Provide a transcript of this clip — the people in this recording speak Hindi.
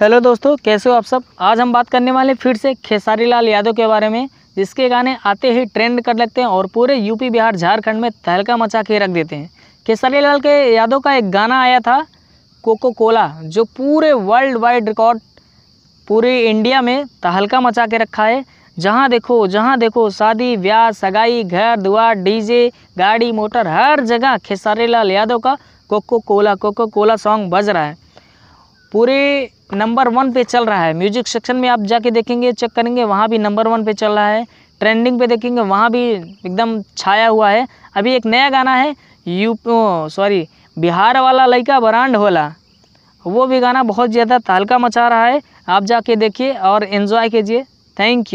हेलो दोस्तों कैसे हो आप सब आज हम बात करने वाले फिर से खेसारी लाल यादव के बारे में जिसके गाने आते ही ट्रेंड कर लगते हैं और पूरे यूपी बिहार झारखंड में तहलका मचा के रख देते हैं खेसारी लाल के यादव का एक गाना आया था कोको कोला जो पूरे वर्ल्ड वाइड रिकॉर्ड पूरे इंडिया में तहलका मचा के रखा है जहाँ देखो जहाँ देखो शादी ब्याह सगाई घर दुआर डीजे गाड़ी मोटर हर जगह खेसारी लाल यादव का Coca Cola Coca Cola song बज रहा है पूरे नंबर वन पे चल रहा है म्यूजिक सेक्शन में आप जाके देखेंगे चेक करेंगे वहाँ भी नंबर वन पे चल रहा है ट्रेंडिंग पे देखेंगे वहाँ भी एकदम छाया हुआ है अभी एक नया गाना है यू सॉरी बिहार वाला लड़का ब्रांड होला वो भी गाना बहुत ज़्यादा तहलका मचा रहा है आप जाके देखिए और इन्जॉय कीजिए थैंक यू